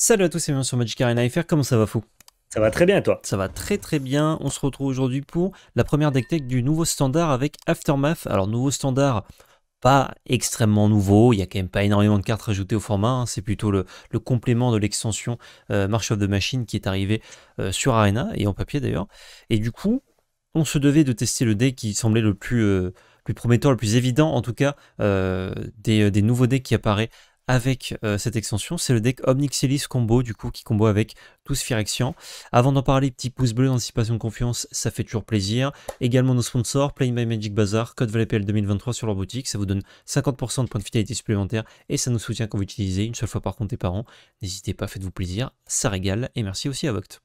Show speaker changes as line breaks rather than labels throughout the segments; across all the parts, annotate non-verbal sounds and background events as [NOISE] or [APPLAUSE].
Salut à tous et bienvenue sur Magic Arena FR, comment ça va fou Ça va très bien toi Ça va très très bien, on se retrouve aujourd'hui pour la première deck tech du nouveau standard avec Aftermath. Alors nouveau standard, pas extrêmement nouveau, il n'y a quand même pas énormément de cartes rajoutées au format, hein. c'est plutôt le, complément de l'extension Marche euh, March of the Machine qui est arrivée euh, sur Arena et en papier d'ailleurs. Et du coup, on se devait de tester le deck qui semblait le plus... Euh, prometteur, le plus évident en tout cas des, nouveaux decks qui apparaît avec euh, cette extension, c'est le deck Omnixilis combo, du coup, qui combo avec tous Phyrexian. Avant d'en parler, petit pouce bleu, anticipation de confiance, ça fait toujours plaisir. Également nos sponsors, Play by Magic Bazaar, code VLPL 2023 sur leur boutique, ça vous donne 50% de points de fidélité supplémentaires et ça nous soutient quand vous utilisez une seule fois par compte et par an. N'hésitez pas, faites-vous plaisir, ça régale et merci aussi à Voct.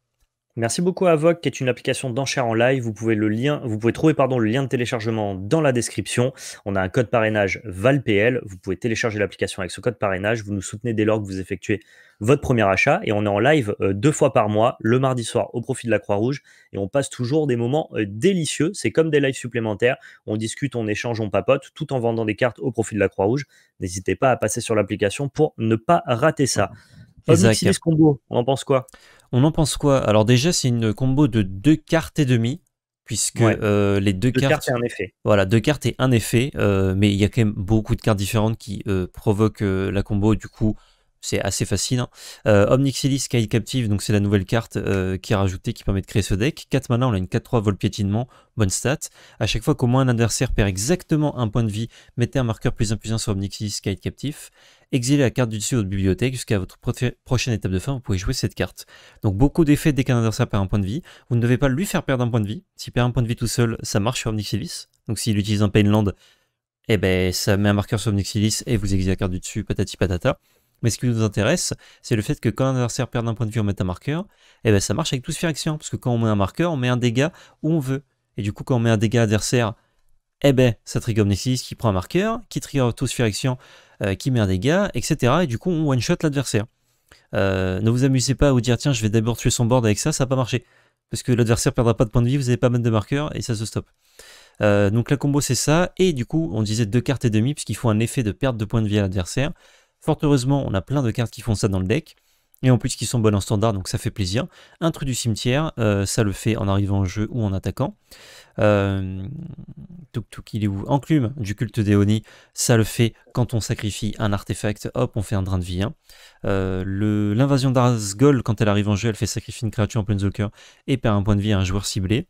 Merci beaucoup à Vogue, qui est une application d'enchères en live. Vous pouvez, le lien, vous pouvez trouver pardon, le lien de téléchargement dans la description. On a un code parrainage VALPL. Vous pouvez télécharger l'application avec ce code parrainage. Vous nous soutenez dès lors que vous effectuez votre premier achat. Et on est en live euh, deux fois par mois, le mardi soir, au profit de la Croix-Rouge. Et on passe toujours des moments euh, délicieux. C'est comme des lives supplémentaires. On discute, on échange, on papote, tout en vendant des cartes au profit de la Croix-Rouge. N'hésitez pas à passer sur l'application pour ne pas rater ça. qu'on Combo, on en pense quoi on en pense quoi Alors déjà, c'est une combo de deux cartes et demi, puisque euh, les deux, deux cartes, et un effet. Voilà, deux cartes et un effet, euh, mais il y a quand même beaucoup de cartes différentes qui euh, provoquent la combo. Du coup, c'est assez facile. Hein. Euh, Omnixilis Sky Captive, donc c'est la nouvelle carte euh, qui est rajoutée, qui permet de créer ce deck. 4 mana, on a une 4-3 vol piétinement, bonne stat. À chaque fois qu'au moins un adversaire perd exactement un point de vie, mettez un marqueur plus un plus 1 sur Omnixilis Sky Captive. Exilez la carte du dessus de votre bibliothèque jusqu'à votre prochaine étape de fin, vous pouvez jouer cette carte. Donc beaucoup d'effets dès qu'un adversaire perd un point de vie. Vous ne devez pas lui faire perdre un point de vie. S'il perd un point de vie tout seul, ça marche sur Omnixilis. Donc s'il utilise un Painland, eh ben, ça met un marqueur sur Omnixilis et vous exilez la carte du dessus, patati patata. Mais ce qui nous intéresse, c'est le fait que quand l'adversaire perd un point de vue on met un marqueur, et eh ben ça marche avec tout action parce que quand on met un marqueur, on met un dégât où on veut. Et du coup, quand on met un dégât adversaire, eh ben ça trigger Omniscience qui prend un marqueur, qui trigger Autosphérexion euh, qui met un dégât, etc. Et du coup, on one-shot l'adversaire. Euh, ne vous amusez pas à vous dire tiens, je vais d'abord tuer son board avec ça, ça n'a pas marché. Parce que l'adversaire perdra pas de point de vie, vous n'avez pas mettre de marqueur et ça se stoppe. Euh, donc la combo c'est ça, et du coup on disait deux cartes et demi, puisqu'il faut un effet de perte de point de vie à l'adversaire. Fort heureusement, on a plein de cartes qui font ça dans le deck. Et en plus, qui sont bonnes en standard, donc ça fait plaisir. Un truc du cimetière, euh, ça le fait en arrivant en jeu ou en attaquant. Euh, tuk est Enclume du culte d'Eoni, ça le fait quand on sacrifie un artefact, hop, on fait un drain de vie. Hein. Euh, l'invasion d'Arzgol, quand elle arrive en jeu, elle fait sacrifier une créature en plein zoker et perd un point de vie à un joueur ciblé.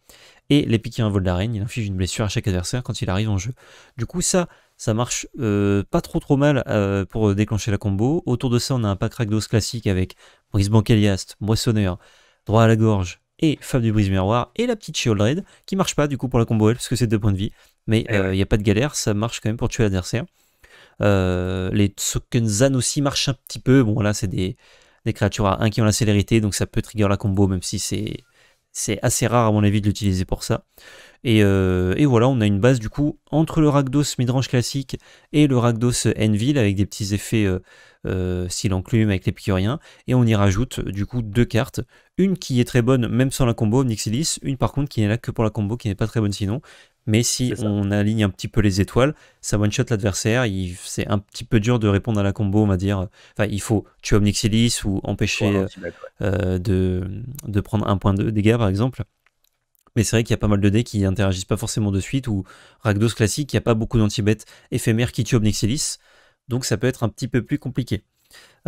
Et les un vol d'arène, il inflige une blessure à chaque adversaire quand il arrive en jeu. Du coup, ça, ça marche euh, pas trop trop mal euh, pour euh, déclencher la combo. Autour de ça, on a un pack Ragdos classique avec Brise Bancaliast, Moissonneur, Droit à la gorge et Femme du Brise Miroir et la petite Shield Raid qui marche pas du coup pour la combo elle parce que c'est deux points de vie. Mais eh il n'y a pas de galère, ça marche quand même pour tuer l'adversaire. les Tsokenzan aussi marchent un petit peu. Bon là c'est des, des créatures à 1 qui ont la célérité donc ça peut trigger la combo même si c'est c'est assez rare à mon avis de l'utiliser pour ça. Euh, et, voilà, on a une base du coup entre le Rakdos midrange classique et le Rakdos Envil avec des petits effets euh, euh s'il enclume avec l'épicurien. Et on y rajoute du coup deux cartes. Une qui est très bonne même sans la combo nixilis une par contre qui n'est là que pour la combo, qui n'est pas très bonne sinon. Mais si on aligne un petit peu les étoiles, ça one-shot l'adversaire. C'est un petit peu dur de répondre à la combo, on va dire. Enfin, il faut tuer Omnixilis ou empêcher euh, euh, de, prendre un point de dégâts, par exemple. Mais c'est vrai qu'il y a pas mal de dés qui interagissent pas forcément de suite. Ou Ragdos classique, il n'y a pas beaucoup danti éphémères qui tuent Omnixilis. Donc ça peut être un petit peu plus compliqué.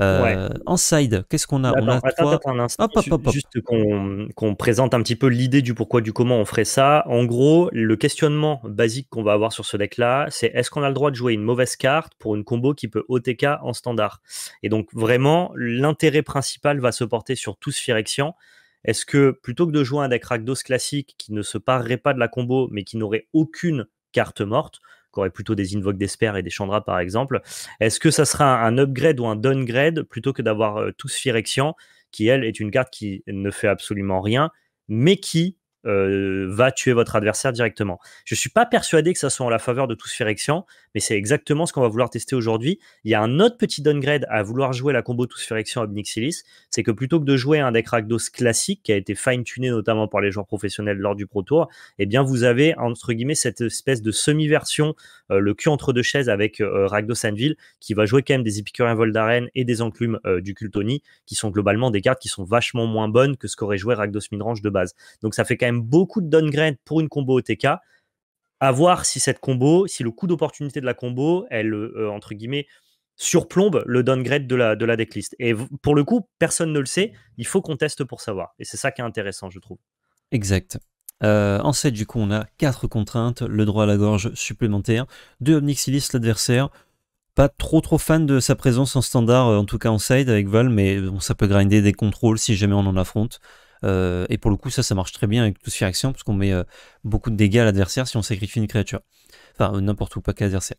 Euh, en side, qu'est-ce qu'on a On a Juste qu'on présente un petit peu l'idée du pourquoi, du comment on ferait ça. En gros, le questionnement basique qu'on va avoir sur ce deck-là, c'est est-ce qu'on a le droit de jouer une mauvaise carte pour une combo qui peut OTK en standard Et donc, vraiment, l'intérêt principal va se porter sur tout Phyrexian Est-ce que plutôt que de jouer un deck Rakdos classique qui ne se parerait pas de la combo mais qui n'aurait aucune carte morte, aurait plutôt des invoques d'esper et des chandras par exemple. Est-ce que ça sera un upgrade ou un downgrade plutôt que d'avoir euh, tous Phyrexian, qui elle est une carte qui ne fait absolument rien, mais qui euh, va tuer votre adversaire directement. Je ne suis pas persuadé que ça soit en la faveur de tous mais c'est exactement ce qu'on va vouloir tester aujourd'hui. Il y a un autre petit downgrade à vouloir jouer la combo tous Obnixilis, c'est que plutôt que de jouer un deck Ragdos classique qui a été fine-tuné notamment par les joueurs professionnels lors du Pro Tour, eh bien vous avez entre guillemets cette espèce de semi-version, euh, le cul entre deux chaises avec euh, Ragdos Anvil, qui va jouer quand même des Épicuriens Vol d'Arène et des Enclumes du Cultoni, qui sont globalement des cartes qui sont vachement moins bonnes que ce qu'aurait joué Ragdos Midrange de base. Donc ça fait quand même beaucoup de downgrade pour une combo OTK. À voir si cette combo, si le coût d'opportunité de la combo, elle, euh, euh, entre guillemets, surplombe le downgrade de la, de la decklist. Et pour le coup, personne ne le sait. Il faut qu'on teste pour savoir. Et c'est ça qui est intéressant, je trouve. Exact. Euh, en side du coup, on a 4 contraintes, le droit à la gorge supplémentaire, 2 Omnixilis, l'adversaire. Pas trop trop fan de sa présence en standard, en tout cas en side avec Val, mais ça peut grinder des contrôles si jamais on en affronte. Euh, et pour le coup, ça, ça marche très bien avec tous Action, parce qu'on met euh, beaucoup de dégâts à l'adversaire si on sacrifie une créature. Enfin, euh, n'importe où, pas qu'adversaire.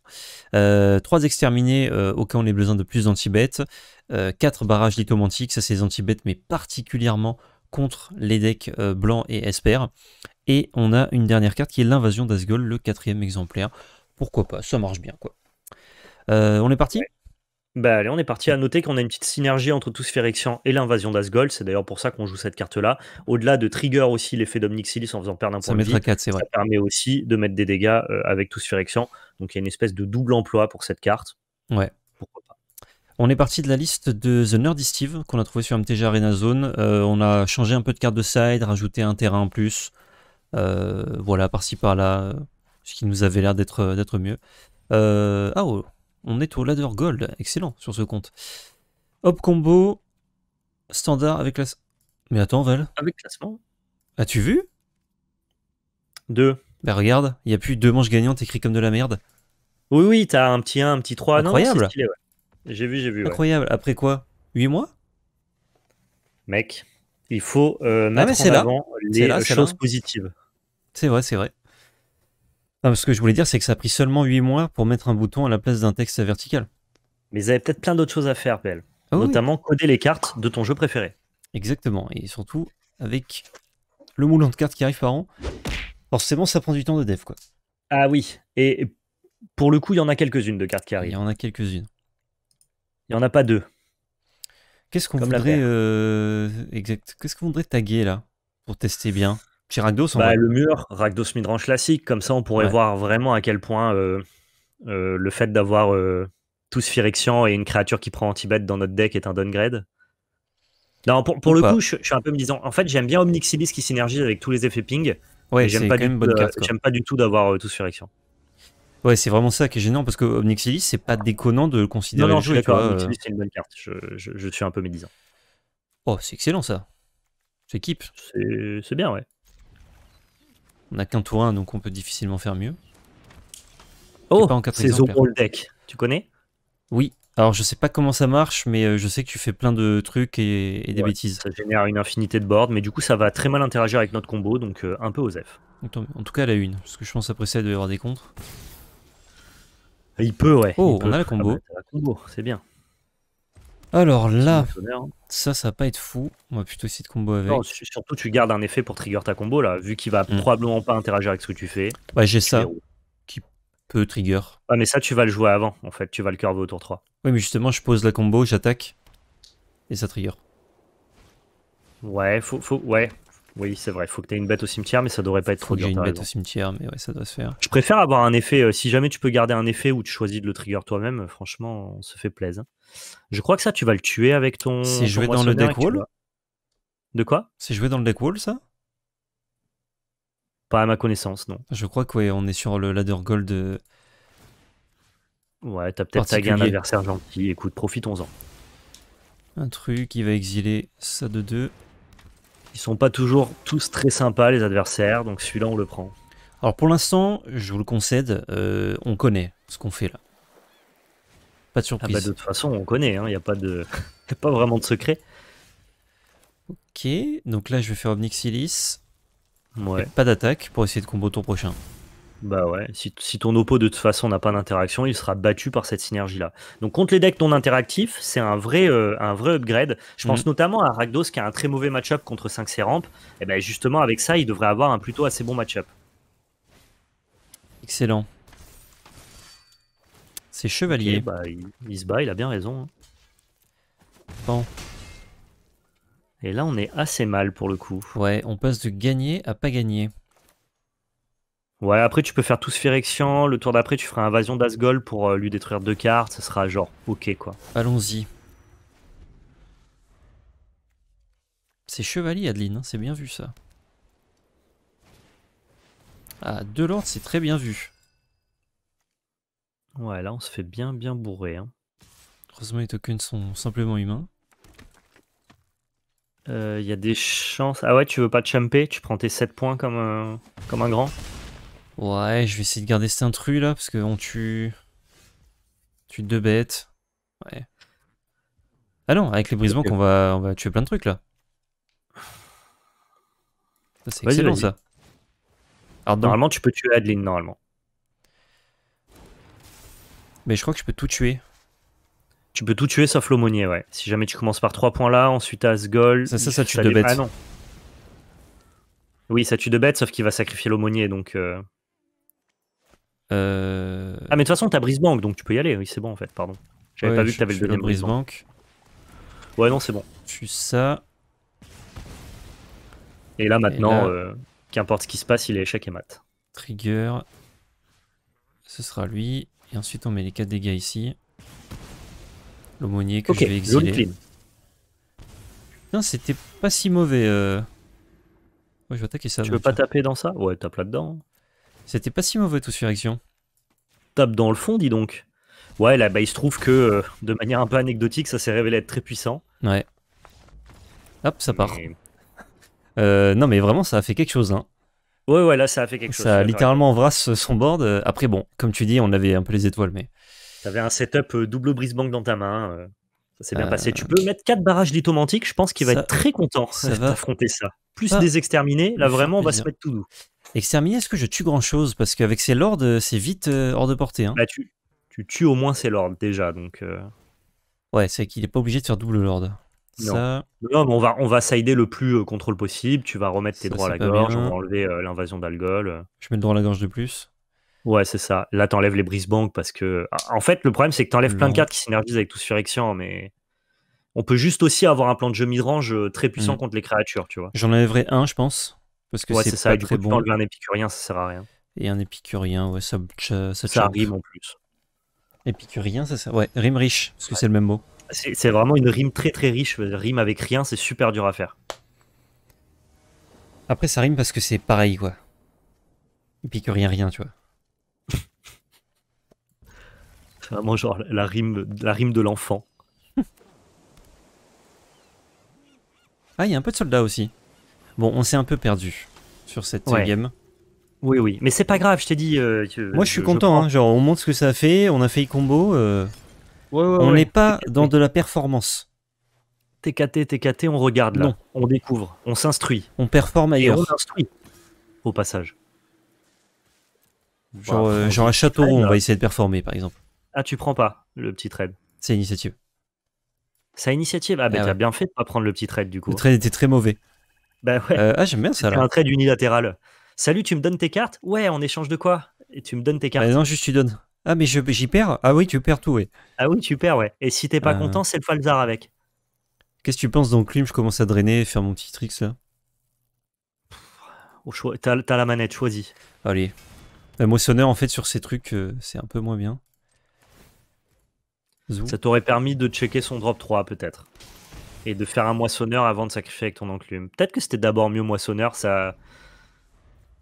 l'adversaire. 3 exterminés, au cas où on ait besoin de plus d'anti-bêtes. 4 barrages lithomantiques, ça c'est les anti-bêtes, mais particulièrement contre les decks blancs et esper. Et on a une dernière carte qui est l'invasion d'Asgol, le quatrième exemplaire. Pourquoi pas, ça marche bien quoi. on est parti bah allez, on est parti. À noter qu'on a une petite synergie entre tous Phyrexian et l'invasion d'Asgol. C'est d'ailleurs pour ça qu'on joue cette carte-là. Au-delà de trigger aussi l'effet d'Omnixilis en faisant perdre un point de vie, ça permet aussi de mettre des dégâts euh, avec tous Phyrexian. Donc il y a une espèce de double emploi pour cette carte. Ouais. Pourquoi pas on est parti de la liste de The Nerdy Steve qu'on a trouvé sur MTG Arena Zone. Euh, on a changé un peu de carte de side, rajouté un terrain en plus. Euh, voilà, par-ci par-là, ce qui nous avait l'air d'être mieux. ah, oh, on est au ladder gold, excellent sur ce compte. Hop combo, standard avec classe. Mais attends Val. Avec classement. As-tu vu Deux. Ben regarde, il n'y a plus deux manches gagnantes écrites comme de la merde. Oui, oui, t'as un petit 1, un petit 3. Incroyable. J'ai vu, j'ai vu. Incroyable. Après quoi 8 mois Mec, il faut euh, ah, mettre c'est en avant les choses positives. C'est vrai, c'est vrai ce que je voulais dire, c'est que ça a pris seulement 8 mois pour mettre un bouton à la place d'un texte vertical. Mais ils avaient peut-être plein d'autres choses à faire, belle ah Notamment coder les cartes de ton jeu préféré. Exactement. Et surtout, avec le moulin de cartes qui arrive par an, forcément, ça prend du temps de dev. Quoi. Ah oui. Et pour le coup, il y en a quelques-unes de cartes qui arrivent. Il y en a quelques-unes. Il n'y en a pas deux. Qu'est-ce qu'on voudrait, euh, exact, qu'est-ce qu'on voudrait taguer là pour tester bien bah, le mur, Rakdos midrange classique, comme ça on pourrait voir vraiment à quel point euh, euh, le fait d'avoir euh, tous tout et une créature qui prend anti dans notre deck est un downgrade. Non, pour, le coup, je, suis un peu me disant, en fait j'aime bien Omnixilis qui synergise avec tous les effets ping, ouais, j'aime pas, du tout d'avoir tous Phyrexian Ouais, c'est vraiment ça qui est gênant parce que Omnixilis, c'est pas déconnant de le considérer. Non, je suis c'est une bonne carte, je, suis un peu médisant. Oh, c'est excellent ça. C'est équipe. C'est bien, ouais. On n'a qu'un tour 1, donc on peut difficilement faire mieux. Oh, c'est le Deck. Tu connais Oui. Alors, je sais pas comment ça marche, mais euh, je sais que tu fais plein de trucs et, des bêtises. Ça génère une infinité de boards, mais du coup, ça va très mal interagir avec notre combo, donc euh, un peu aux F. En tout cas, la une, parce que je pense après ça, il doit avoir des contres. Il peut, ouais. Oh, on a le ah bah, combo, c'est bien. Alors là, hein. ça, ça va pas être fou. On va plutôt essayer de combo avec. surtout, tu gardes un effet pour trigger ta combo là, vu qu'il va mm. probablement pas interagir avec ce que tu fais. Ouais, j'ai ça. Qui peut trigger. Ah, mais ça, tu vas le jouer avant, en fait. Tu vas le curve au tour 3. Oui, mais justement, je pose la combo, j'attaque. Et ça trigger. Ouais, faut, faut, ouais. Oui, c'est vrai. Faut que t'aies une bête au cimetière, mais ça devrait pas être trop dur. une bête au cimetière, mais ouais, ça doit se faire. Je préfère avoir un effet. Euh, si jamais tu peux garder un effet ou tu choisis de le trigger toi-même, euh, franchement, on se fait plaisir. Je crois que ça, tu vas le tuer avec ton. C'est joué, dans le deck wall De quoi C'est joué dans le deck wall, ça Pas à ma connaissance, non. Je crois que on est sur le ladder gold. Euh, ouais, t'as peut-être tagué un adversaire gentil. Écoute, profitons-en. Un truc, il va exiler ça de deux. Ils sont pas toujours tous très sympas, les adversaires, donc celui-là, on le prend. Alors pour l'instant, je vous le concède, euh, on connaît ce qu'on fait là. Pas de surprise. Ah bah, de toute façon, on connaît, il hein, n'y a, pas de... [LAUGHS] pas vraiment de secret. Ok, donc là je vais faire Omnixilis. Ouais. pas d'attaque pour essayer de combo ton prochain. Bah ouais, si, ton oppo de toute façon n'a pas d'interaction, il sera battu par cette synergie-là. Donc contre les decks non interactif, c'est un, vrai euh, un vrai upgrade. Je pense mhm. notamment à Ragdos qui a un très mauvais match-up contre 5 Seramp. Et eh ben justement avec ça, il devrait avoir un plutôt assez bon match-up. Excellent. C'est chevalier. Bah, il, se bat, il a bien raison. Hein. Bon. Et là, on est assez mal pour le coup. Ouais, on passe de gagner à pas gagner. Ouais, après, tu peux faire tout Sphérexian. Le tour d'après, tu feras Invasion d'Asgol pour euh, lui détruire deux cartes. Ce sera genre ok, quoi. Allons-y. C'est chevalier, Adeline. Hein. c'est bien vu, ça. Ah, lords, c'est très bien vu. Ouais, là on se fait bien bien bourrer. Hein. Heureusement les tokens sont simplement humains. Il euh, y a des chances... Ah ouais, tu veux pas champer Tu prends tes 7 points comme, un... comme un grand Ouais, je vais essayer de garder cet intrus là, parce qu'on tue... Tue deux bêtes. Ouais. Ah non, avec les brisements qu'on va, va tuer plein de trucs là. C'est excellent ça. Alors, Normalement, tu peux tuer Adeline, normalement. Mais je crois que je peux tout tuer. Tu peux tout tuer sauf l'aumônier, ouais. Si jamais tu commences par 3 points là, ensuite Asgol. Ça, ça, ça tue deux bêtes. Ah, non. Oui, ça tue de bêtes, sauf qu'il va sacrifier l'aumônier, donc. Euh. Euh. Ah, mais de toute façon, t'as banque donc tu peux y aller. Oui, c'est bon en fait, pardon. J'avais pas vu que t'avais le deuxième Ouais, non, c'est bon. Tu ça. Et là, maintenant, euh, qu'importe ce qui se passe, il est échec et mat. Trigger. Ce sera lui. Et ensuite, on met les 4 dégâts ici. L'aumônier que je vais exiler. Non, c'était pas si mauvais. Euh. je vais attaquer ça. Tu veux pas taper dans ça Ouais, tape là-dedans. C'était pas si mauvais, tout Action. Tape dans le fond, dis donc. Ouais, là, bah, il se trouve que, euh, de manière un peu anecdotique, ça s'est révélé être très puissant. Ouais. Hop, ça part. Euh, non, mais vraiment, ça a fait quelque chose. Hein. Ouais, ouais, là, ça a fait quelque ça chose. Ça a littéralement vrasse son board. Euh, après, bon, comme tu dis, on avait un peu les étoiles, mais. T'avais un setup euh, double brise-banque dans ta main. Euh, ça s'est bien passé. Tu peux mettre 4 barrages lithomantiques. Je pense qu'il va être très content d'affronter ça, ça. Plus des exterminés. Là, vraiment, on va se mettre tout doux. Exterminer, est-ce que je tue grand-chose Parce qu'avec ses lords, c'est vite hors de portée. Hein. Bah, tu, tu tues au moins ses lords déjà. donc. Ouais, c'est qu'il n'est pas obligé de faire double lord. Non. on va, on va sider le plus euh, contrôle possible. Tu vas remettre tes droits à la gorge, on va enlever euh, l'invasion d'Algol euh. Je mets le droit à la gorge de plus. Ouais, c'est ça. Là, t'enlèves les brise-banques parce que. Ah, en fait, le problème, c'est que t'enlèves plein de cartes qui synergisent avec tout Surrection, mais. On peut juste aussi avoir un plan de jeu midrange très puissant mm. contre les créatures, tu vois. J'en enlèverai un, je pense. Parce que ouais, c'est ça. Pas et du coup coup, bon. un épicurien, ça sert à rien. Et un épicurien, ouais, ça, ça, ça rime en plus. Épicurien, ça sert. Ouais, rime riche, parce que c'est le même mot. C'est vraiment une rime très très riche. Rime avec rien, c'est super dur à faire. Après, ça rime parce que c'est pareil, quoi. Et puis que rien, rien, tu vois. [LAUGHS] c'est vraiment genre la rime, la rime de l'enfant. ah, il y a un peu de soldats aussi. Bon, on s'est un peu perdu sur cette game. Oui, oui, mais c'est pas grave, je t'ai dit. Euh, Moi, je suis content, hein. genre on montre ce que ça fait, on a fait combo. Euh on n'est pas dans de la performance. TKT, TKT, on regarde là. Non. On découvre, on s'instruit. On performe ailleurs. on s'instruit, au passage. Genre, euh, à Châteauroux, on va essayer de performer par exemple. Ah, tu prends pas le petit trade C'est initiative. C'est initiative Ah, ben bien fait de pas prendre le petit trade du coup. Le trade était très mauvais. Bah ouais. Euh, ah, j'aime bien ça là. un trade unilatéral. Salut, tu me donnes tes cartes Ouais, en échange de quoi Et tu me donnes tes bah, cartes. non, juste tu donnes. Ah, mais j'y perds Ah oui, tu perds tout, oui. Ah oui, tu perds, ouais. Et si t'es pas euh. content, c'est le falzar avec. Qu'est-ce que tu penses d'enclume Je commence à drainer, faire mon petit trick, là T'as la manette, choisis. Allez. Le moissonneur, en fait, sur ces trucs, euh, c'est un peu moins bien. Ça t'aurait permis de checker son drop 3, peut-être. Et de faire un moissonneur avant de sacrifier avec ton enclume. Peut-être que c'était d'abord mieux moissonneur, ça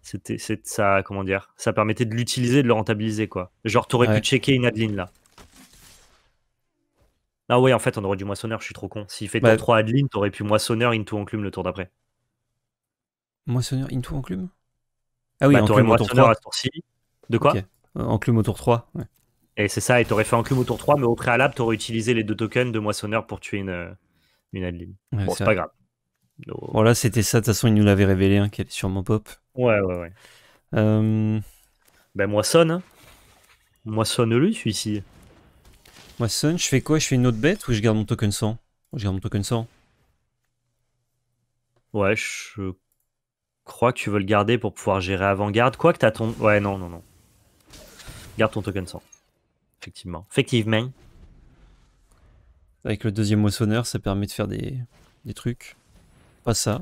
c'était, ça, comment dire, ça permettait de l'utiliser, de le rentabiliser, quoi. Genre, t'aurais pu checker une Adeline là. Ah ouais, en fait, on aurait du moissonneur, je suis trop con. S'il fait bah, tour 3 Adeline, t'aurais pu moissonneur, into enclume le tour d'après. Moissonneur, into enclume Ah oui, bah, enclume tour 3. De quoi euh, Enclume autour 3. Et c'est ça, et t'aurais fait enclume au tour 3, mais au préalable, t'aurais utilisé les deux tokens de moissonneur pour tuer une, euh, une Adeline. bon, c'est pas grave. Voilà, c'était ça. De toute façon, il nous l'avait révélé, hein, qu'elle est sûrement pop. Ouais, ouais, ouais. Euh, ben, moissonne. Hein. Moissonne-lui, celui-ci. Moissonne, je fais quoi Je fais une autre bête ou je garde mon token 100 Je garde mon token 100. Ouais, je crois que tu veux le garder pour pouvoir gérer avant-garde. Quoi que t'as ton... Ouais, non, non, non. Garde ton token 100. Effectivement. Effectivement. Avec le deuxième moissonneur, ça permet de faire des, des trucs pas ça.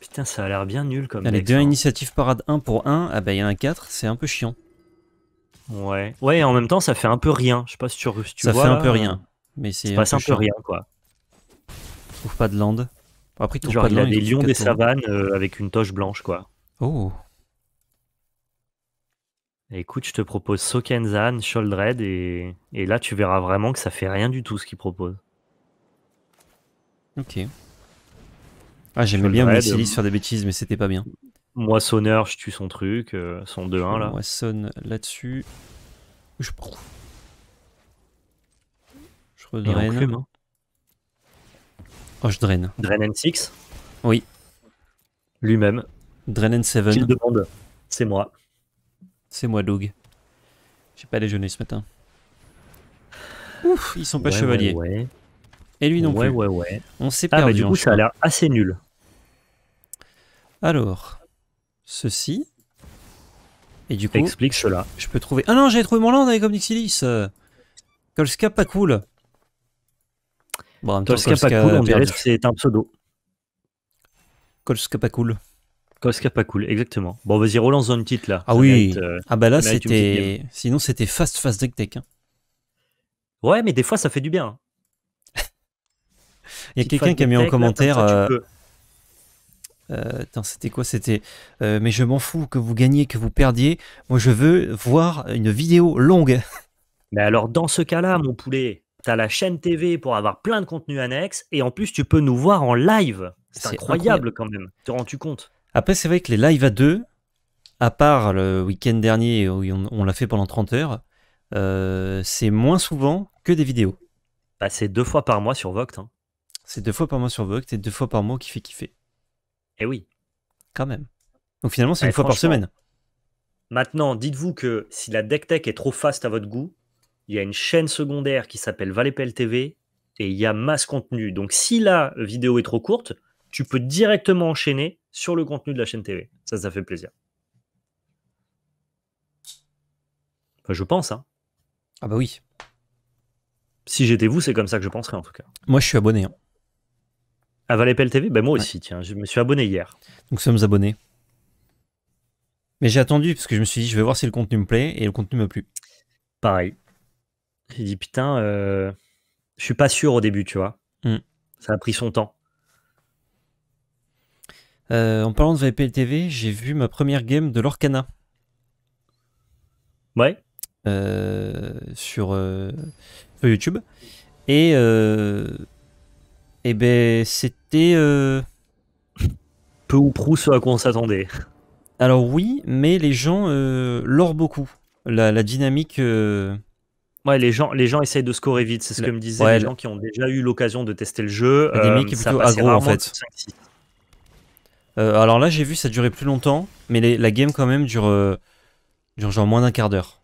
Putain, ça a l'air bien nul comme. les deux hein. initiatives parade 1 pour 1, ah bah il y a un 4, c'est un peu chiant. Ouais. Ouais, en même temps, ça fait un peu rien. Je sais pas si tu, ça fait un peu rien. Mais c'est. pas un, peu, rien, quoi. trouve pas de land. Après, tu pas de il des lions des savanes euh, avec une toche blanche, quoi. Oh. Écoute, je te propose Sokenzan, Sholdred, et... et là, tu verras vraiment que ça fait rien du tout ce qu'il propose. Ok.
Ah, j'aimais bien se faire
des bêtises, mais c'était pas bien. Moissonneur, je tue son truc, euh, son 2-1 là. Moissonne là-dessus. Je Je redraine. Hein. Oh, je draine. Drain N6 Oui. Lui-même. Drain N7. demande C'est moi. C'est moi, Doug. J'ai pas déjeuné ce matin. Ouf, ils sont pas chevaliers. Et lui non ouais, plus. Ouais, ouais. On s'est ah, bah, perdu. du coup, ça a l'air assez nul. Alors, ceci. Et du coup, explique cela. Je peux trouver. Ah non, j'ai trouvé mon land avec Omnixilis. Kolska pas cool. Bon, Kolska pas cool, on dirait que c'est un pseudo. Kolska pas cool. Kolska pas cool, exactement. Bon, vas-y, relance un petite là. Ah oui. Euh, ah bah là, c'était. Sinon, c'était fast, fast deck tech. Hein. Ouais, mais des fois, ça fait du bien. Il y a quelqu'un qui a mis en commentaire. Euh, euh, c'était quoi C'était. Euh, mais je m'en fous que vous gagniez, que vous perdiez. Moi, je veux voir une vidéo longue. [LAUGHS] Mais alors, dans ce cas-là, mon poulet, tu as la chaîne TV pour avoir plein de contenus annexes et en plus, tu peux nous voir en live. C'est incroyable, quand même. Te rends-tu compte Après, c'est vrai que les lives à deux, à part le week-end dernier où on, l'a fait pendant 30 heures, c'est moins souvent que des vidéos. Bah, c'est deux fois par mois sur Voct. Hein. C'est deux fois par mois sur Vogue, c'est deux fois par mois qui fait kiffer. Eh oui. Quand même. Donc finalement, c'est eh, une fois par semaine. Maintenant, dites-vous que si la deck tech est trop faste à votre goût, il y a une chaîne secondaire qui s'appelle Valépel TV et il y a masse contenu. Donc si la vidéo est trop courte, tu peux directement enchaîner sur le contenu de la chaîne TV. Ça, ça fait plaisir. Bah, je pense. Hein. Ah bah oui. Si j'étais vous, c'est comme ça que je penserais en tout cas. Moi, je suis abonné. Hein. À ah, Valépel TV ben Moi aussi, tiens, je me suis abonné hier. Donc, sommes abonnés. Mais j'ai attendu parce que je me suis dit, je vais voir si le contenu me plaît et le contenu me plu. Pareil. J'ai dit, putain, euh, je suis pas sûr au début, tu vois. Mm. Ça a pris son temps. Euh, en parlant de VPL TV, j'ai vu ma première game de l'Orcana. Ouais. Euh, sur, euh, sur, YouTube. Et eh ben, c'était. Euh, Peu ou prou ce à quoi on s'attendait. Alors oui, mais les gens euh, l'orent beaucoup. La, dynamique. Euh, ouais, les gens, les gens essayent de scorer vite, c'est ce que me disaient les gens qui ont déjà eu l'occasion de tester le jeu. dynamique est plutôt en fait. alors là, j'ai vu ça durait plus longtemps, mais la game quand même dure, dure genre moins d'un quart d'heure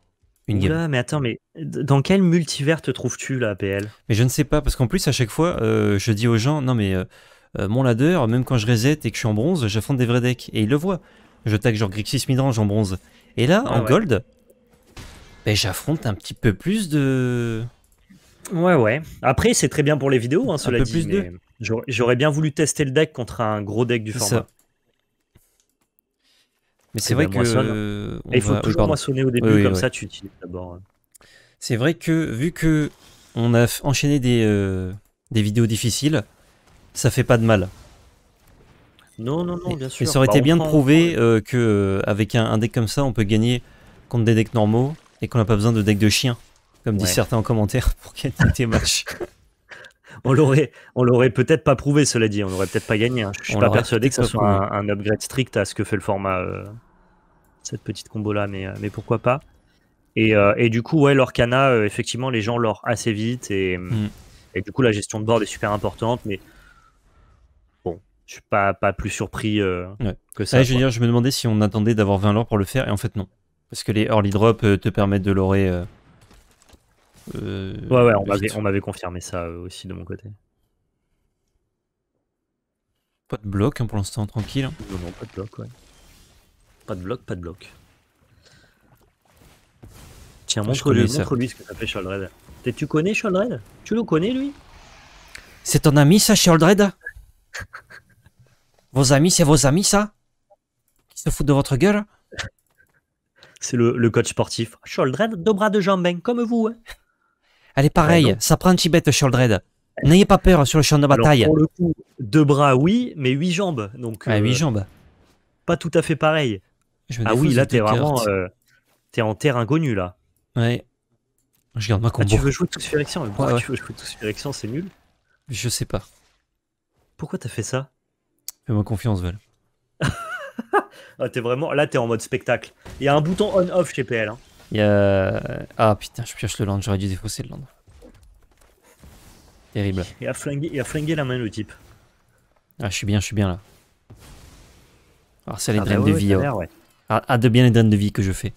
mais attends, mais dans quel multivers te trouves-tu là, PL Mais je ne sais pas, parce qu'en plus, à chaque fois, euh, je dis aux gens, non mais euh, euh, mon ladder, même quand je reset et que je suis en bronze, j'affronte des vrais decks. Et ils le voient. Je tag genre Grixis Midrange en bronze. Et là, en ah gold, ben, j'affronte un petit peu plus de. Ouais, ouais. Après, c'est très bien pour les vidéos, hein, cela J'aurais bien voulu tester le deck contre un gros deck du format. Mais c'est vrai ben, que. faut toujours moissonner au début, comme ça tu utilises d'abord. Hein. C'est vrai que, vu que on a enchaîné des, euh, des vidéos difficiles, ça fait pas de mal. Non, non, non, bien sûr. Mais ça aurait bah, été bien de prouver euh, que euh, avec un, deck comme ça, on peut gagner contre des decks normaux et qu'on n'a pas besoin de deck de chien, comme disent certains en commentaire, [LAUGHS] pour gagner des matchs. [LAUGHS] on l'aurait, on l'aurait peut-être pas prouvé, cela dit, on l'aurait peut-être pas gagné. Je hein. Je suis pas persuadé que ce soit un, un, upgrade strict à ce que fait le format cette petite combo là, mais, euh, mais pourquoi pas. Euh, et, du coup, ouais, l'Orcana, Kana euh, effectivement, les gens l'or assez vite. Mm. Et, du coup, la gestion de board est super importante. Mais bon, je suis pas, pas plus surpris que ça. je, veux je me demandais si on attendait d'avoir 20 l'or pour le faire. Et en fait, non. Parce que les early drops te permettent de l'orer. ouais, ouais, on m'avait confirmé ça aussi de mon côté. Pas de bloc hein, pour l'instant, tranquille. Non, non, pas de bloc, ouais. Pas de bloc, pas de bloc. Tiens, montre-lui montre lui ce que ça fait Tu connais Sholdred? Tu le connais lui C'est ton ami ça, Sholdred? [LAUGHS] Vos amis, c'est vos amis ça Qui se fout de votre gueule C'est le, coach sportif. Sholdred, deux bras de jambes, hein, comme vous. Hein. Elle est pareille. ça prend un petit bête, N'ayez pas peur sur le champ de bataille. deux bras, oui, mais huit jambes. Donc, huit euh, jambes. Pas tout à fait pareil ah oui, là, t'es vraiment. Euh, t'es en terre inconnue, là. Ouais. Je garde ma ah, combo. tu veux jouer tous sur Pourquoi tu veux jouer sur Furexian C'est nul Je sais pas. Pourquoi t'as fait ça Fais-moi confiance, Val. [LAUGHS] ah, t'es vraiment... Là, t'es en mode spectacle. Il y a un bouton on-off chez PL. Hein. Il y a... Ah putain, je pioche le land, j'aurais dû défausser le land. Terrible. Il a, flingué, il a flingué la main, le type. Ah, je suis bien, je suis bien là. Alors, ça, les ah, bah de vie. Ouais. À, ah, ah, de bien les donne de vie que je fais.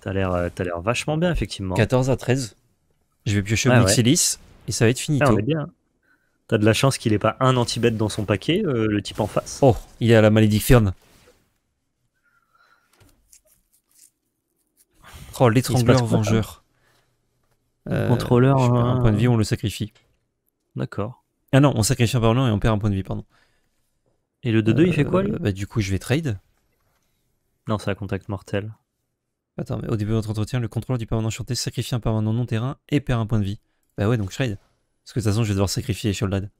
T'as l'air, euh, t'as l'air vachement bien, effectivement. 14 à 13. Je vais piocher au Mixilis ah et ça va être fini. Ah, bien. T'as de la chance qu'il ait pas un anti-bête dans son paquet, euh, le type en face. Oh, il est à la malédiction. firme. Oh, l'étrangleur vengeur.
Hein euh, Contrôleur. un point de vie, on le
sacrifie. D'accord. Ah non, on sacrifie un parlant et on perd un point de vie, pardon. Et le 2-2, il fait quoi bah, Du coup, je vais trade. Non, c'est un contact mortel. Attends, mais au début de notre entretien, le contrôleur du permanent enchanté sacrifie un permanent non terrain et perd un point de vie. Bah ouais, donc Shred. Parce que de toute façon, je vais devoir sacrifier Sholdad.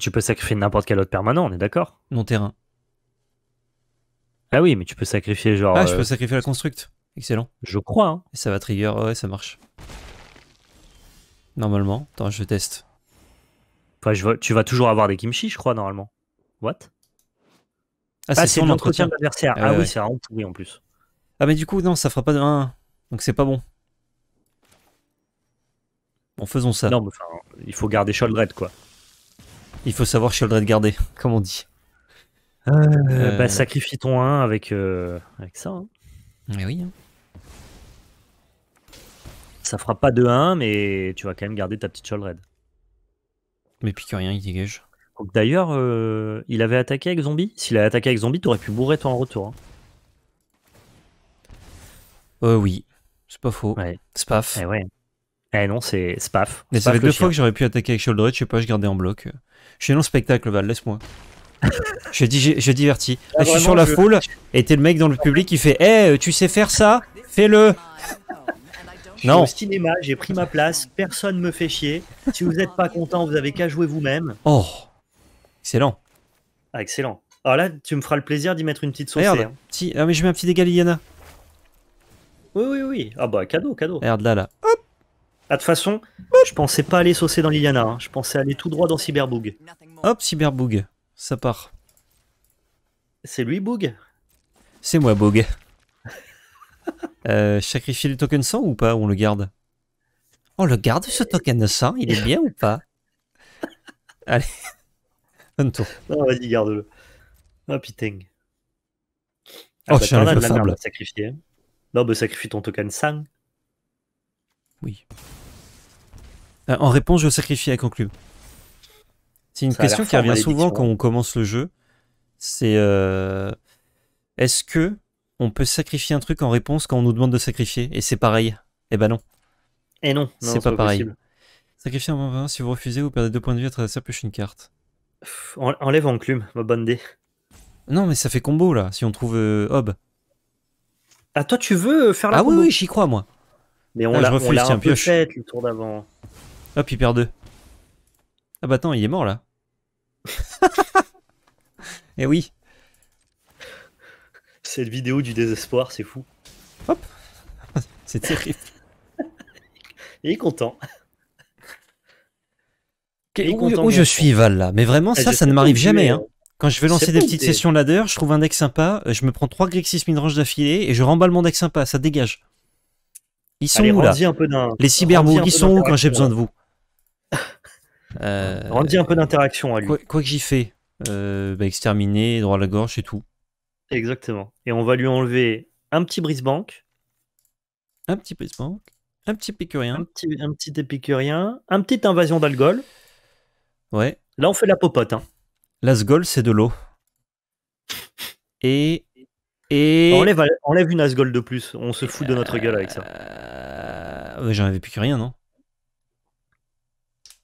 Tu peux sacrifier n'importe quel autre permanent, on est d'accord Non terrain. Ah oui, mais tu peux sacrifier genre. Ah, je euh, peux sacrifier la constructe. Excellent. Je crois. Hein. Et ça va trigger, ouais, ça marche. Normalement. Attends, je teste. Tu vas toujours avoir des kimchi, je crois, normalement. What ah, ah, c'est son entretien d'adversaire. ah, ah oui, c'est vraiment pourri en plus. Ah, mais du coup, non, ça fera pas de 1 Donc c'est pas bon. En faisons ça. Non, mais enfin, il faut garder Sholdred, quoi. Il faut savoir Sholdred garder, comme on dit. Euh, euh. Bah, sacrifie ton 1 avec, euh, avec ça. Hein. Mais oui. Hein. Ça fera pas de 1, mais tu vas quand même garder ta petite Sholdred. Mais puis que rien, il dégage. D'ailleurs, euh, il avait attaqué avec zombie. S'il avait attaqué avec zombie, t'aurais pu bourrer toi en retour. Hein. Euh, oui, c'est pas faux. Spaf. Eh ouais. Eh non, c'est spaf. Mais ça fait deux fois que j'aurais pu attaquer avec Shoulder je sais pas, je gardais en bloc. Je suis dans le spectacle, Val, laisse-moi. [LAUGHS] je, dis, je divertis. Ah, je suis sur la foule, et t'es le mec dans le public qui fait Eh, tu sais faire ça Fais-le Non. au cinéma, j'ai pris ma place, personne me fait chier. Si vous n'êtes pas content, vous avez qu'à jouer vous-même. Oh Excellent. Ah, excellent. Alors ah, là, tu me feras le plaisir d'y mettre une petite sauce. Merde hein. Ah, mais je mets un petit dégât Liliana. Oui, oui, oui. Ah bah, cadeau, cadeau. Merde, là, là. Hop ah, de toute façon, je pensais pas aller saucer dans Liliana. Hein. Je pensais aller tout droit dans Cyberboog. Hop, Cyberboog. Ça part. C'est lui, Boog C'est moi, Boog. [LAUGHS] Euh, sacrifier le token sang ou pas On le garde On le garde, ce token 100 Il est bien ou pas [LAUGHS] Allez. Un Non, vas-y, garde-le. Ah, ah, oh putain. Bah, oh, la hein. Non, sacrifie ton token sang. Oui. Euh, en réponse, je sacrifie à conclure. C'est une question qui revient souvent hein. quand on commence le jeu. C'est euh, est-ce que on peut sacrifier un truc en réponse quand on nous demande de sacrifier Et c'est pareil. Eh ben non. Et eh non, c'est pas, pareil. Sacrifier un si vous refusez, vous perdez deux points de vie à travers plus une carte enlève enclume, ma bonne dé. Non, mais ça fait combo là, si on trouve euh, Hob. Ah, toi, tu veux euh, faire la Ah oui, oui, j'y crois, moi. Mais on ah, l'a On le tour d'avant. Hop, il perd deux. Ah bah attends, il est mort là. [LAUGHS] eh oui. Cette vidéo du désespoir, c'est fou. Hop. [LAUGHS] c'est terrible. il est content. Où, je suis Val là Mais vraiment, ça, eh, ça ne m'arrive jamais. Hein. Quand je vais lancer des petites sessions ladder, je trouve un deck sympa, euh, je me prends 3 Grixis Range d'affilée et je remballe mon deck sympa, ça dégage. Ils sont où là un Les cyberbougs, ils sont où quand j'ai besoin de vous [LAUGHS] euh, dit un peu d'interaction à lui. Quoi, que j'y fais, euh, bah, exterminer, droit à la gorge et tout. Exactement. Et on va lui enlever un petit brise Un petit brise Un petit épicurien. Un petit, un épicurien. Un petit invasion d'algol. Là, on fait la popote. Hein. L'asgol, c'est de l'eau. Et. On enlève, une asgol de plus. On se fout de notre gueule avec ça. Euh, j'en avais plus que rien, non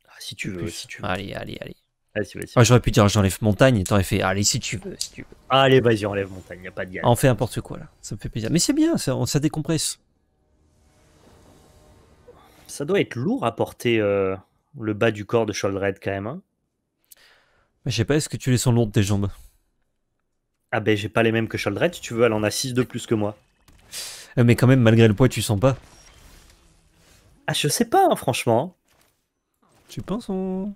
ah, si, tu veux, si tu veux. Allez, allez, allez. Ah, j'aurais pu dire j'enlève montagne et t'aurais fait allez si tu veux. Si tu Allez vas-y enlève montagne, y a pas de gagne. On fait n'importe quoi là, ça me fait plaisir. Mais c'est bien, ça, ça, décompresse. Ça doit être lourd à porter. Euh, le bas du corps de Sholdred quand même. Hein. Mais je sais pas, est-ce que tu les sens lourdes, tes jambes Ah ben j'ai pas les mêmes que Sholdred, si tu veux, elle en a 6 de plus que moi. Euh, mais quand même, malgré le poids, tu sens pas Ah je sais pas, hein, franchement. Tu penses en...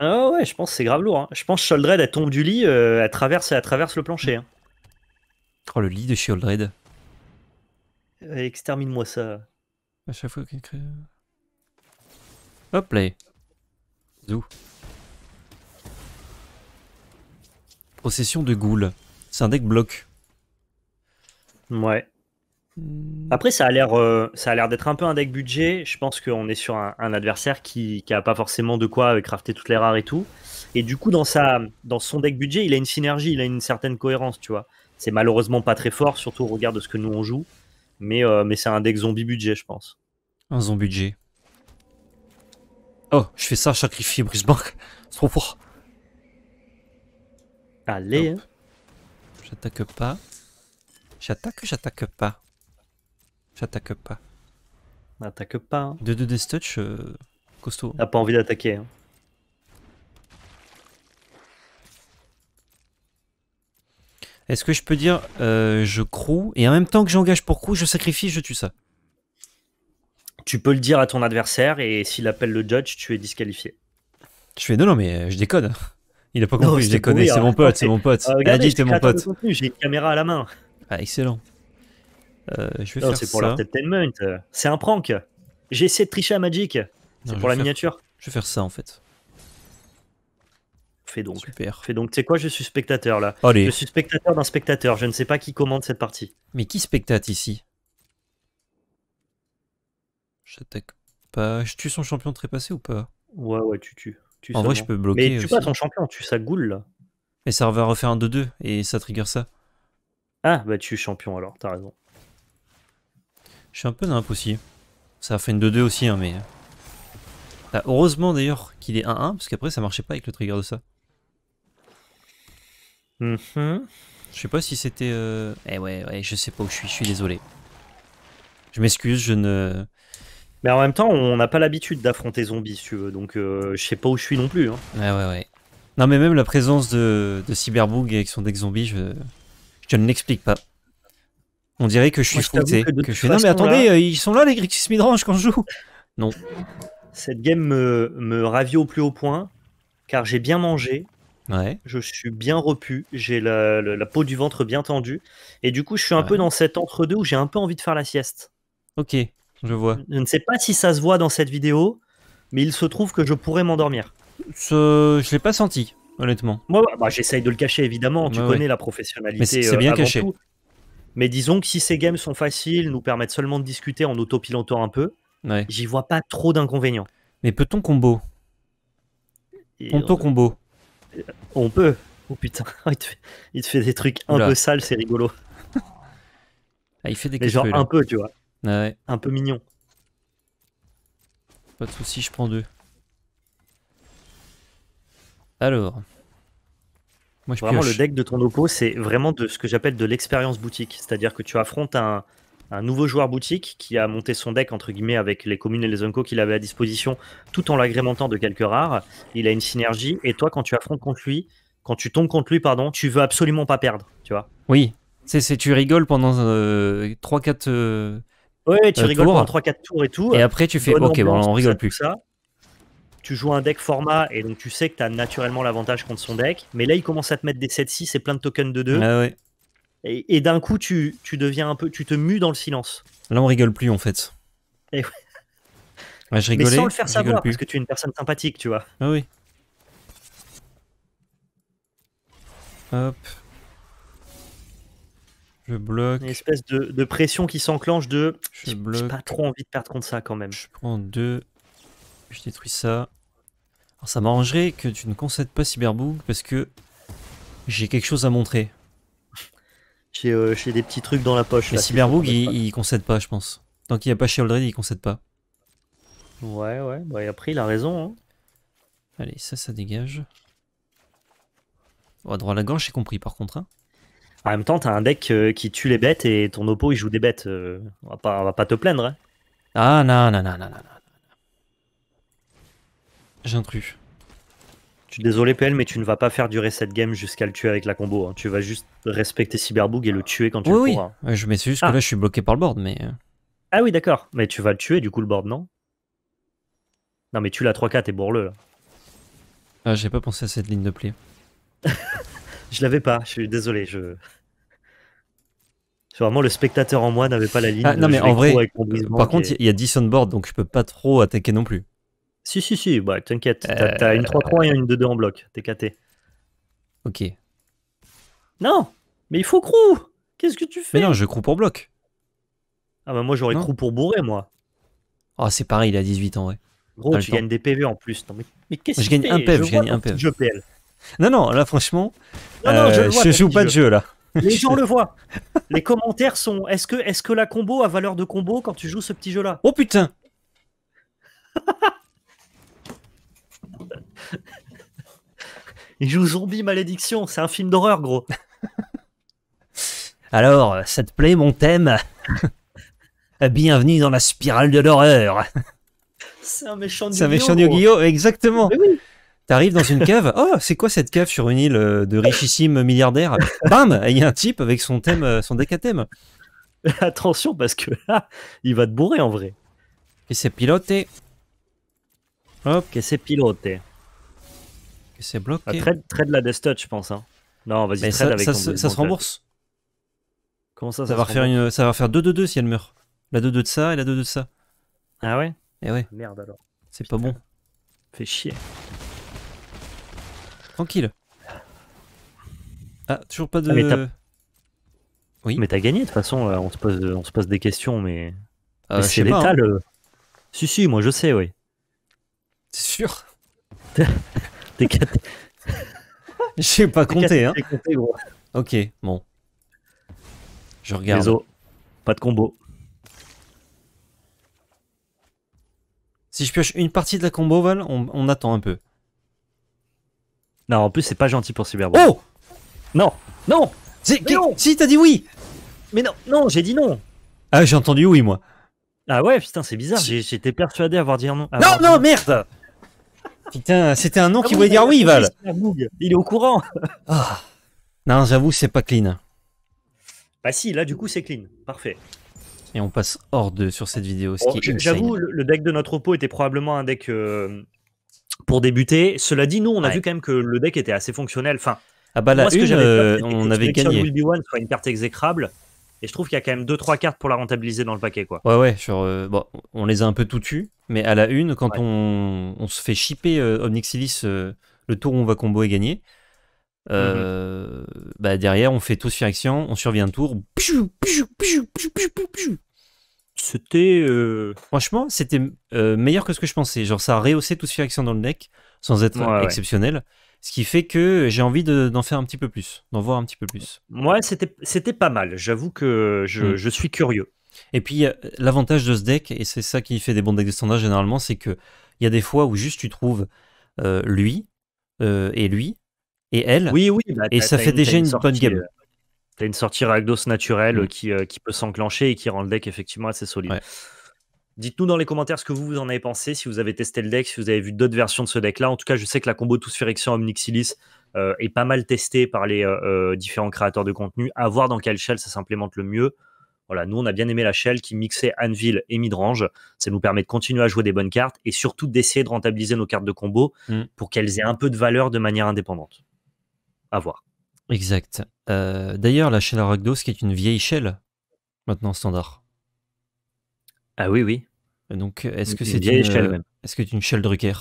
Ah ouais, je pense c'est grave lourd. Hein. Je pense Sholdred, elle tombe du lit, euh, elle, traverse, elle traverse le plancher. Hein. Oh, le lit de Sholdred. Euh, extermine-moi ça. À chaque fois qu'il crée... Hop là. Procession de ghoul. C'est un deck bloc. Ouais. Hmm. Après, euh, ça a l'air, d'être un peu un deck budget. Je pense qu'on est sur un, adversaire qui, qui a pas forcément de quoi euh, crafter toutes les rares et tout. Et du coup, dans sa, dans son deck budget, il a une synergie, il a une certaine cohérence, tu vois. C'est malheureusement pas très fort, surtout au regard de ce que nous on joue. Mais, euh, mais c'est un deck zombie budget, je pense. Un zombie budget. Oh, je fais ça, sacrifier Brice C'est trop fort. Allez. J'attaque pas. J'attaque, j'attaque pas. J'attaque pas. N'attaque pas. Hein. De 2 des touch, euh, costaud. T'as pas envie d'attaquer. Hein. Est-ce que je peux dire euh, je crew et en même temps que j'engage pour crew, je sacrifie, je tue ça tu peux le dire à ton adversaire et s'il appelle le judge, tu es disqualifié. Je fais non, non, mais euh, je déconne. [LAUGHS] Il a pas compris, je déconne. C'est mon pote, c'est mon pote. Il euh, a dit, c'est mon pote. J'ai une caméra à la main. Ah, excellent. Euh, je vais c'est pour C'est un prank. J'ai essayé de tricher à Magic. C'est pour la miniature. Je vais faire ça en fait. Fais donc. Super. Fais donc. Tu sais quoi, je suis spectateur là. Je suis spectateur d'un spectateur. Je ne sais pas qui commande cette partie. Mais qui spectate ici J'attaque pas. Je tue son champion trépassé ou pas Ouais, ouais, tu tues. en vrai, je peux bloquer. Mais tu pas son champion, tu sa goule là. Et ça va refaire un 2-2 et ça trigger ça. Ah, bah tu es champion alors, t'as raison. Je suis un peu nimp aussi. Ça a fait une 2-2 aussi, hein, mais. Euh. Bah, heureusement d'ailleurs qu'il est 1-1, parce qu'après ça marchait pas avec le trigger de ça. Mm-hmm. Je sais pas si c'était. Euh... Eh ouais, ouais, je sais pas où je suis, je suis désolé. Je m'excuse, je ne. Mais en même temps, on n'a pas l'habitude d'affronter zombies, si tu veux. Donc, euh, je sais pas où je suis non plus. Hein. Ouais, ouais, ouais. Non, mais même la présence de, de Cyberbug avec son deck zombie, je, je ne l'explique pas. On dirait que je suis Que, non, mais attendez, euh, ils sont là, les Grixis Midrange, quand je joue. [LAUGHS] Non. Cette game me, me ravit au plus haut point, car j'ai bien mangé. Ouais. Je suis bien repu, j'ai la, peau du ventre bien tendue. Et du coup, je suis un peu dans cet entre-deux où j'ai un peu envie de faire la sieste. Ok. Je vois. Je ne sais pas si ça se voit dans cette vidéo, mais il se trouve que je pourrais m'endormir. Ce... Je l'ai pas senti, honnêtement. Moi, bah, bah, j'essaye de le cacher, évidemment. tu connais la professionnalité. C'est euh, bien caché. Mais disons que si ces games sont faciles, nous permettent seulement de discuter en autopilotant un peu, j'y vois pas trop d'inconvénients. Mais peut-on combo on... combo. On peut. Oh putain, [LAUGHS] il te fait, des trucs un peu sales, c'est rigolo. Ah, il fait des Mais genre un peu, tu vois. Ah un peu mignon. Pas de souci, je prends deux. Alors. Moi, je vraiment, le deck de ton oppo, c'est vraiment de ce que j'appelle de l'expérience boutique. C'est-à-dire que tu affrontes un, nouveau joueur boutique qui a monté son deck, entre guillemets, avec les communes et les unko qu'il avait à disposition, tout en l'agrémentant de quelques rares. Il a une synergie. Et toi, quand tu affrontes contre lui, quand tu tombes contre lui, pardon, tu veux absolument pas perdre. Tu vois Oui. C'est, tu rigoles pendant 3-4 euh, Ouais, tu euh, rigoles pendant 3-4 tours et tout. Et après, tu fais, ok, bon, on rigole plus. Ça. Tu joues un deck format et donc tu sais que tu as naturellement l'avantage contre son deck. Mais là, il commence à te mettre des 7-6 et plein de tokens de 2. Ah et, d'un coup, tu, tu, deviens un peu. Tu te mues dans le silence. Là, on rigole plus en fait. Et je rigolais, Mais sans le faire savoir, parce que tu es une personne sympathique, tu vois. Ah oui. Hop. Une espèce de, pression qui s'enclenche de. J'ai pas trop envie de perdre contre ça quand même. Je prends deux. Je détruis ça. Alors ça m'arrangerait que tu ne concèdes pas cyberboog parce que j'ai quelque chose à montrer. J'ai euh, des petits trucs dans la poche. Mais Cyberbook, il, concède pas, je pense. Tant qu'il n'y a pas chez Oldred il concède pas. Ouais, ouais. Bah, et après, il a raison. Hein. Allez, ça, ça dégage. Bon, oh, droit à la gorge, j'ai compris par contre. Hein. En même temps, t'as un deck euh, qui tue les bêtes et ton oppo il joue des bêtes. Euh, on, va pas, te plaindre. Hein. Ah non, non, non, non, non. J'intrus. Je suis désolé PL, mais tu ne vas pas faire durer cette game jusqu'à le tuer avec la combo. Hein. Tu vas juste respecter Cyberbug et le tuer quand tu le pourras. Oui, je mets juste ah. que là je suis bloqué par le board, mais... Euh. Ah oui, d'accord. Mais tu vas le tuer du coup le board, non Non mais tu la 3-4 et bourre là. Ah, j'ai pas pensé à cette ligne de play. [LAUGHS] Je l'avais pas, je suis désolé. Je... Vraiment, le spectateur en moi n'avait pas la ligne. Ah, non, mais en vrai, par contre, il y a 10 on board, donc je peux pas trop attaquer non plus. Si, si, si, bah, t'inquiète. T'as une 3-3 euh. et une 2-2 en bloc. T'es KT. Ok. Non, mais il faut crew Qu'est-ce que tu fais Mais non, je crew pour bloc. Ah bah moi, j'aurais crew pour bourré, moi. Ah, oh, c'est pareil, il a 18 ans, ouais. Gros, tu gagnes des PV en plus. Non, mais, mais qu'est-ce que Je gagne un PV, je, gagne un PV. Jeu PL. Non, non, là, franchement, je, euh, joue pas de jeu, là. Les gens le voient. [LAUGHS] Les commentaires sont est-ce que, est que la combo a valeur de combo quand tu joues ce petit jeu-là Oh putain [LAUGHS] Il joue Zombie Malédiction, c'est un film d'horreur, gros. [LAUGHS] Alors, ça te plaît mon thème Bienvenue dans la spirale de l'horreur. C'est un méchant yu gi Exactement. T'arrives dans une cave. Oh, c'est quoi cette cave sur une île euh, de richissime milliardaire Bam Il y a un type avec son thème, euh, son deck thème. [LAUGHS] Attention, parce que là, [LAUGHS] ah, il va te bourrer en vrai. Que c'est piloté. Hop. Que c'est piloté. Que c'est bloqué. Ah, trade, trade, la Death Touch, je pense. Hein. Non, vas-y, trade avec Ça, ça, se rembourse. Comment ça, ça, ça va faire une, Ça va faire 2-2-2 si elle meurt. La 2-2 de ça et la 2-2 de ça. Ah ouais Eh ouais. Merde alors. C'est pas bon. Fait chier. Tranquille. Ah, toujours pas ah, de... oui. Mais t'as gagné de toute façon, euh, on se pose, on se pose des questions, mais, ah, c'est l'état hein. Si, si, moi je sais, oui. C'est sûr [LAUGHS] T'es quatre. [LAUGHS] J'ai pas compté, hein. Ok, bon. Je regarde. Pas de combo. Si je pioche une partie de la combo, Val, on attend un peu. Non, en plus, c'est pas gentil pour Cyberbro. Oh Non Non, non Si, t'as dit oui Mais non, non, j'ai dit non Ah, j'ai entendu oui, moi. Ah ouais, putain, c'est bizarre, j'étais persuadé d'avoir dit non. non, non, merde Putain, c'était un nom ah qui voulait dire oui, Val. Il est au courant. Ah. Non, j'avoue, c'est pas clean. Bah si, là du coup c'est clean. Parfait. Et on passe hors de sur cette vidéo. Ce J'avoue, le, deck de notre repos était probablement un deck euh, pour débuter. Cela dit, nous, on a vu quand même que le deck était assez fonctionnel. Enfin, ah bah là, moi, ce que j'avais euh, on avait gagné. soit une carte exécrable. Et je trouve qu'il y a quand même 2-3 cartes pour la rentabiliser dans le paquet. Quoi. Ouais, ouais, sur, euh, bon, on les a un peu tout tues, mais à la une, quand on, on, se fait shipper euh, Omnixilis le tour où on va combo et gagner, mm-hmm. bah, derrière on fait tous action on survient un tour, c'était. Euh, franchement, c'était euh, meilleur que ce que je pensais. Genre, ça a rehaussé tout est action dans le deck, sans être exceptionnel. Ce qui fait que j'ai envie d'en faire un petit peu plus, d'en voir un petit peu plus. Moi, c'était pas mal. J'avoue que je, hmm. suis curieux. Et puis, l'avantage de ce deck, et c'est ça qui fait des bons decks de standard généralement, c'est que il y a des fois où juste tu trouves euh, lui et lui et elle. Oui, oui. Bah, et ça fait déjà une, bonne game. T'as une sortie Ragdos naturelle mm. euh, qui, peut s'enclencher et qui rend le deck effectivement assez solide. Dites-nous dans les commentaires ce que vous, en avez pensé, si vous avez testé le deck, si vous avez vu d'autres versions de ce deck-là. En tout cas, je sais que la combo tous Omnixilis euh, est pas mal testée par les euh, différents créateurs de contenu. À voir dans quelle shell ça s'implémente le mieux. Voilà, nous, on a bien aimé la shell qui mixait Anvil et Midrange. Ça nous permet de continuer à jouer des bonnes cartes et surtout d'essayer de rentabiliser nos cartes de combo mm. pour qu'elles aient un peu de valeur de manière indépendante. À voir. Exact. Euh, d'ailleurs, la chaîne Arachdos, qui est une vieille chaîne, maintenant standard. Ah oui, oui. Donc, est-ce que c'est une, euh, est-ce que une shell Drucker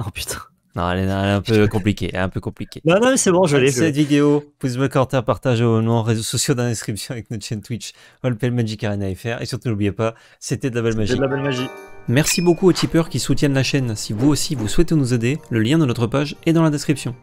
Oh putain. Non, elle est, un peu compliquée. un peu Non, non, c'est bon, je l'ai. Cette vidéo, pouce bleu, commentaire, partage au nom, réseaux sociaux, dans la description avec notre chaîne Twitch, Allpel Magic Arena FR. Et surtout, n'oubliez pas, c'était de la belle magie. de la belle magie. Merci beaucoup aux tipeurs qui soutiennent la chaîne. Si vous aussi vous souhaitez nous aider, le lien de notre page est dans la description.